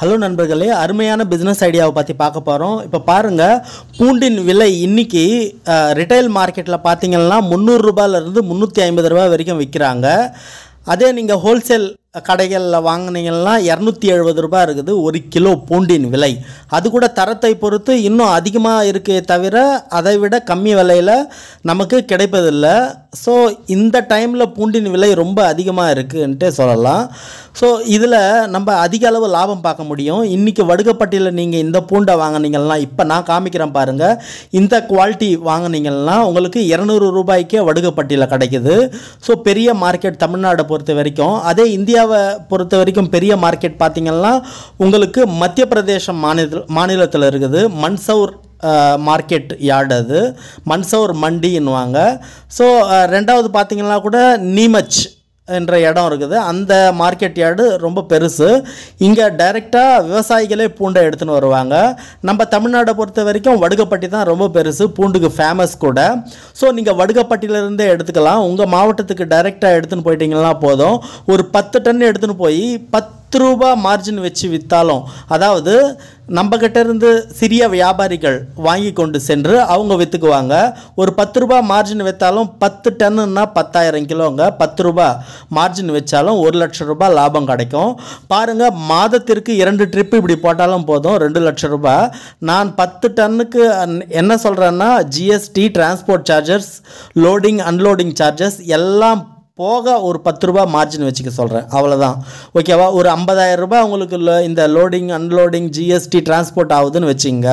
hello நண்பர்களே அருமையான business ஐடியாவை பற்றி பார்க்க போகிறோம் இப்போ பாருங்கள் பூண்டின் விலை இன்றைக்கி ரிட்டைல் மார்க்கெட்டில் பார்த்தீங்கன்னா முந்நூறுரூபாலேருந்து முந்நூற்றி ஐம்பது ரூபா வரைக்கும் விற்கிறாங்க அதே நீங்கள் ஹோல்சேல் கடைகளில் வாங்கினீங்கன்னா இரநூத்தி எழுபது ரூபா இருக்குது ஒரு கிலோ பூண்டின் விலை அது கூட தரத்தை பொறுத்து இன்னும் அதிகமாக இருக்கே தவிர அதை விட கம்மி விலையில் நமக்கு கிடைப்பதில்லை ஸோ இந்த டைமில் பூண்டின் விலை ரொம்ப அதிகமாக இருக்குன்ட்டு சொல்லலாம் ஸோ இதில் நம்ம அதிக அளவு லாபம் பார்க்க முடியும் இன்றைக்கி வடுகப்பட்டியில் நீங்கள் இந்த பூண்டை வாங்கினீங்கன்னா இப்போ நான் காமிக்கிறேன் பாருங்கள் இந்த குவாலிட்டி வாங்கினீங்கன்னா உங்களுக்கு இரநூறு ரூபாய்க்கே வடுகப்பட்டியில் கிடைக்கிது ஸோ பெரிய மார்க்கெட் தமிழ்நாடை பொறுத்த வரைக்கும் அதே இந்தியாவை பொறுத்த வரைக்கும் பெரிய மார்க்கெட் பார்த்திங்கன்னா உங்களுக்கு மத்திய பிரதேச மாநில மாநிலத்தில் இருக்குது மன்சௌர் மார்க்கெட் யார்டு அது மன்சௌர் மண்டின்னுவாங்க ஸோ ரெண்டாவது பார்த்தீங்கன்னா கூட நீமச் என்ற இடம் இருக்குது அந்த மார்க்கெட் யார்டு ரொம்ப பெருசு இங்கே டைரெக்டாக விவசாயிகளே பூண்டை எடுத்துன்னு வருவாங்க நம்ம தமிழ்நாடை பொறுத்த வரைக்கும் வடுகப்பட்டி தான் ரொம்ப பெருசு பூண்டுக்கு ஃபேமஸ் கூட ஸோ நீங்கள் வடுகப்பட்டியிலேருந்தே எடுத்துக்கலாம் உங்கள் மாவட்டத்துக்கு டைரெக்டாக எடுத்துன்னு போயிட்டீங்கன்னா போதும் ஒரு பத்து டன் எடுத்துன்னு போய் பத்து பத்து ரூபா மார்ஜின் வச்சு விற்றாலும் அதாவது நம்மக்கிட்ட இருந்து சிறிய வியாபாரிகள் வாங்கி கொண்டு சென்று அவங்க விற்றுக்குவாங்க ஒரு பத்து ரூபா மார்ஜின் வைத்தாலும் பத்து டன்னுன்னா பத்தாயிரம் கிலோங்க பத்து ரூபா மார்ஜின் வச்சாலும் ஒரு லட்ச ரூபா லாபம் கிடைக்கும் பாருங்கள் மாதத்திற்கு இரண்டு ட்ரிப் இப்படி போட்டாலும் போதும் ரெண்டு லட்சம் ரூபா நான் பத்து டன்னுக்கு என்ன சொல்கிறேன்னா GST transport charges loading unloading charges எல்லாம் போக ஒரு பத்து ரூபா மார்ஜின் வச்சுக்க சொல்கிறேன் அவ்வளோதான் ஓகேவா ஒரு ஐம்பதாயிரம் ரூபாய் உங்களுக்கு இந்த லோடிங் அன்லோடிங் ஜிஎஸ்டி டிரான்ஸ்போர்ட் ஆகுதுன்னு வச்சுங்க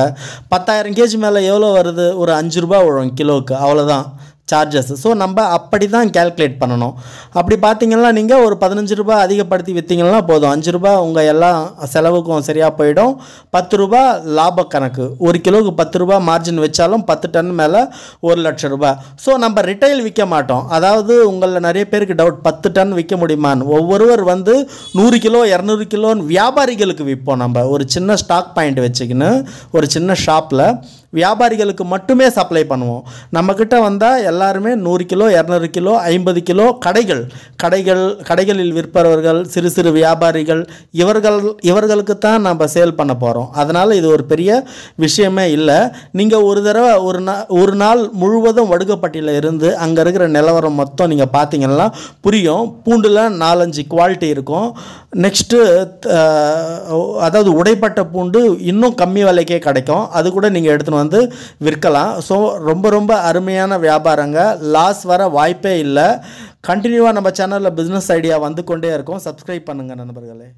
பத்தாயிரம் கேஜி மேலே எவ்வளோ வருது ஒரு அஞ்சு ரூபா வரும் கிலோவுக்கு அவ்வளோதான் சார்ஜஸ் ஸோ நம்ம அப்படி தான் கேல்குலேட் பண்ணணும் அப்படி பார்த்தீங்கன்னா நீங்கள் ஒரு பதினஞ்சு ரூபா அதிகப்படுத்தி விற்றீங்கன்னா போதும் அஞ்சு ரூபா உங்கள் எல்லா செலவுக்கும் சரியாக போயிடும் பத்து ரூபா லாப கணக்கு ஒரு கிலோவுக்கு பத்து ரூபா மார்ஜின் வச்சாலும் பத்து டன் மேலே ஒரு லட்சம் ரூபாய் ஸோ நம்ம ரிட்டைல் விற்க மாட்டோம் அதாவது உங்களில் நிறைய பேருக்கு டவுட் பத்து டன் விற்க முடியுமான்னு ஒவ்வொருவர் வந்து நூறு கிலோ இரநூறு கிலோன்னு வியாபாரிகளுக்கு விற்போம் நம்ம ஒரு சின்ன ஸ்டாக் பாயிண்ட் வச்சுக்கின்னு ஒரு சின்ன ஷாப்பில் வியாபாரிகளுக்கு மட்டுமே சப்ளை பண்ணுவோம் நம்மக்கிட்ட வந்தால் எல்லாருமே நூறு கிலோ இரநூறு கிலோ ஐம்பது கிலோ கடைகள் கடைகள் கடைகளில் விற்பவர்கள் சிறு சிறு வியாபாரிகள் இவர்கள் இவர்களுக்கு தான் நம்ம சேல் பண்ண போகிறோம் அதனால் இது ஒரு பெரிய விஷயமே இல்லை நீங்கள் ஒரு தடவை ஒரு நா ஒரு நாள் முழுவதும் வடுகப்பட்டியில் இருந்து அங்கே இருக்கிற நிலவரம் மொத்தம் நீங்கள் பார்த்தீங்கன்னா புரியும் பூண்டில் நாலஞ்சு குவாலிட்டி இருக்கும் நெக்ஸ்ட்டு அதாவது உடைப்பட்ட பூண்டு இன்னும் கம்மி விலைக்கே கிடைக்கும் அது கூட நீங்கள் எடுத்துகிட்டு வந்து விற்கலாம் ஸோ ரொம்ப ரொம்ப அருமையான வியாபாரம் பண்ணுறாங்க லாஸ் வர வாய்ப்பே இல்லை கண்டினியூவாக நம்ம சேனலில் பிஸ்னஸ் ஐடியா வந்து கொண்டே இருக்கும் சப்ஸ்கிரைப் பண்ணுங்கள் நண்பர்களே